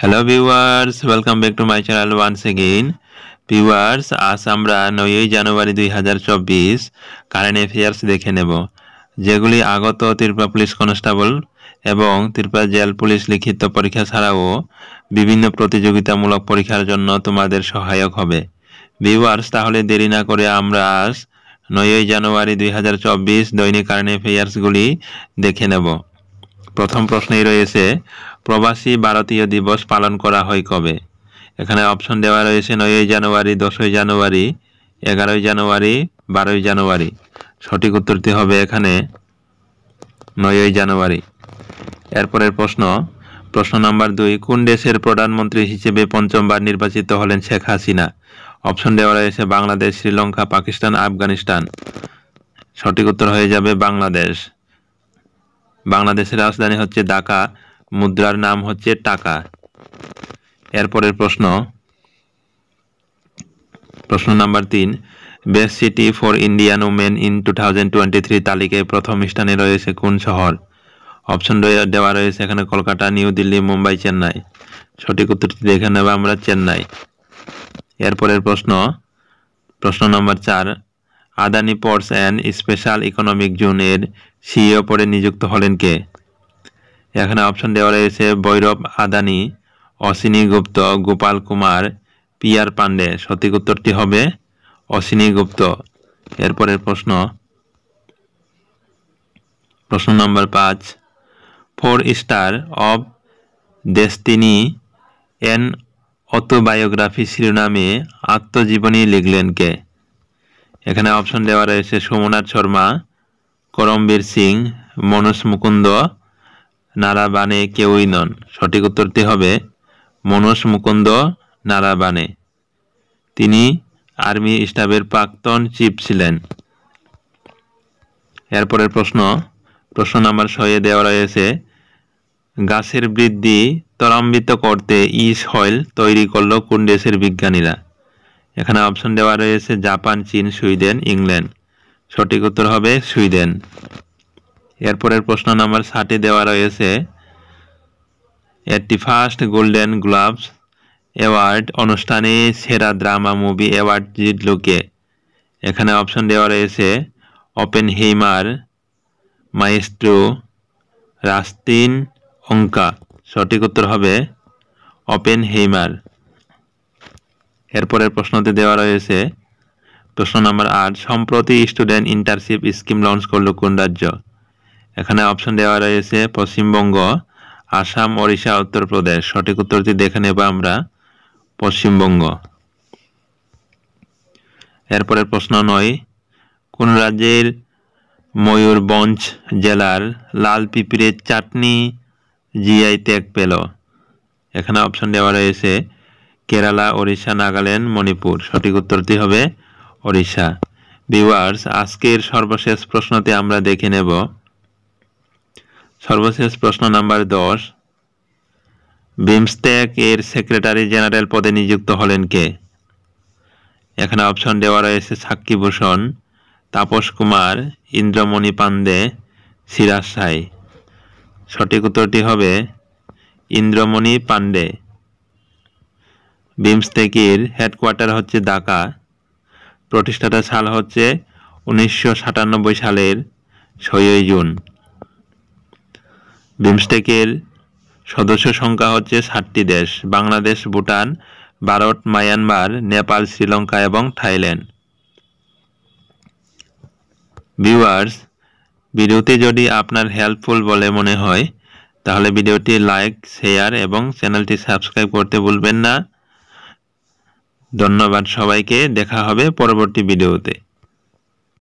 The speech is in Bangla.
hello viewers welcome back to my channel once again viewers আজ আমরা নয়ই জানুয়ারি দুই হাজার চব্বিশ কারেন্ট অ্যাফেয়ার্স দেখে নেব যেগুলি আগত ত্রিপুরা পুলিশ কনস্টেবল এবং ত্রিপুরা জেল পুলিশ লিখিত পরীক্ষা ছাড়াও বিভিন্ন প্রতিযোগিতামূলক পরীক্ষার জন্য তোমাদের সহায়ক হবে ভিউয়ার্স তাহলে দেরি না করে আমরা আজ নয়ই জানুয়ারি দুই হাজার চব্বিশ দৈনিক কারেন্ট অ্যাফেয়ার্সগুলি দেখে নেব প্রথম প্রশ্নেই রয়েছে প্রবাসী ভারতীয় দিবস পালন করা হয় কবে এখানে অপশন দেওয়া রয়েছে নয়ই জানুয়ারি দশই জানুয়ারি এগারোই জানুয়ারি বারোই জানুয়ারি সঠিক উত্তরটি হবে এখানে নয়ই জানুয়ারি এরপরের প্রশ্ন প্রশ্ন নম্বর দুই কোন দেশের প্রধানমন্ত্রী হিসেবে পঞ্চমবার নির্বাচিত হলেন শেখ হাসিনা অপশন দেওয়া রয়েছে বাংলাদেশ শ্রীলঙ্কা পাকিস্তান আফগানিস্তান সঠিক উত্তর হয়ে যাবে বাংলাদেশ বাংলাদেশের রাজধানী হচ্ছে ঢাকা মুদ্রার নাম হচ্ছে টাকা এরপরের প্রশ্ন প্রশ্ন নাম্বার তিন best city for Indian women in two thousand twenty three তালিকায় প্রথম স্থানে রয়েছে কোন শহর অপশন দেওয়া রয়েছে এখানে কলকাতা নিউ দিল্লি মুম্বাই চেন্নাই সঠিক উত্তরটি দেখে নেব আমরা চেন্নাই এরপরের প্রশ্ন প্রশ্ন নম্বর চার Adani ports and special economic জোনের সিইও পরে নিযুক্ত হলেন কে এখানে অপশন দেওয়া রয়েছে বৈরব আদানি অশ্বিনী গুপ্ত গোপাল কুমার পিয়ার পান্ডে সঠিক উত্তরটি হবে অশ্বিনী গুপ্ত এরপরের প্রশ্ন প্রশ্ন নম্বর পাঁচ four star of destiny an autobiography শিরোনামে আত্মজীবনী লিখলেন কে এখানে অপশন দেওয়া রয়েছে সোমনাথ শর্মা করমবীর সিং মনোজ মুকুন্দ নারাবানে কেউই নন সঠিক উত্তরটি হবে মনোজ মুকুন্দ নারাবানে তিনি আর্মি স্টাফের প্রাক্তন চিফ ছিলেন এরপরের প্রশ্ন প্রশ্ন নাম্বার ছয়ে দেওয়া রয়েছে গাছের বৃদ্ধি ত্বরান্বিত করতে ই সয়েল তৈরি করল কোন দেশের বিজ্ঞানীরা এখানে অপশন দেওয়া রয়েছে জাপান চীন সুইডেন ইংল্যান্ড সঠিক উত্তর হবে সুইডেন এরপরের প্রশ্ন নাম্বার ষাটে দেওয়া রয়েছে একটি ফার্স্ট গোল্ডেন গ্লাভস অ্যাওয়ার্ড অনুষ্ঠানে সেরা ড্রামা মুভি অ্যাওয়ার্ড জিতল কে এখানে অপশন দেওয়া রয়েছে ওপেন হেইমার মাইস্ট্রো রাস্তিন অঙ্কা সঠিক উত্তর হবে ওপেন হেইমার এরপরের প্রশ্নতে দেওয়া রয়েছে প্রশ্ন নম্বর আট সম্প্রতি স্টুডেন্ট ইন্টারশিপ স্কিম লঞ্চ করল কোন রাজ্য এখানে অপশন দেওয়া রয়েছে পশ্চিমবঙ্গ আসাম ওড়িশা উত্তরপ্রদেশ সঠিক উত্তরটি দেখে নেব আমরা পশ্চিমবঙ্গ এরপরের প্রশ্ন নয় কোন রাজ্যের ময়ূরভঞ্জ জেলার লাল পিঁপড়ের চাটনি জিআই ত্যাগ পেল এখানে অপশন দেওয়া রয়েছে কেরালা ওড়িশা নাগাল্যান্ড মণিপুর সঠিক উত্তরটি হবে ওড়িশা ভিউয়ার্স আজকের সর্বশেষ প্রশ্নতে আমরা দেখে নেব সর্বশেষ প্রশ্ন নাম্বার দশ বিমস্টেক এর সেক্রেটারি জেনারেল পদে নিযুক্ত হলেন কে এখানে অপশন দেওয়া রয়েছে সাক্ষীভূষণ তাপস কুমার ইন্দ্রমণি পান্ডে সিরাজ সাই সঠিক উত্তরটি হবে ইন্দ্রমণি পান্ডে বিমস্টেকের হেডকোয়ার্টার হচ্ছে ঢাকা প্রতিষ্ঠাতা সাল হচ্ছে উনিশশো সালের ছয়ই জুন বিমস্টেকের সদস্য সংখ্যা হচ্ছে ষাটটি দেশ বাংলাদেশ ভুটান ভারত মায়ানমার নেপাল শ্রীলঙ্কা এবং থাইল্যান্ড ভিউয়ার্স ভিডিওটি যদি আপনার হেল্পফুল বলে মনে হয় তাহলে ভিডিওটি লাইক শেয়ার এবং চ্যানেলটি সাবস্ক্রাইব করতে ভুলবেন না ধন্যবাদ সবাইকে দেখা হবে পরবর্তী ভিডিওতে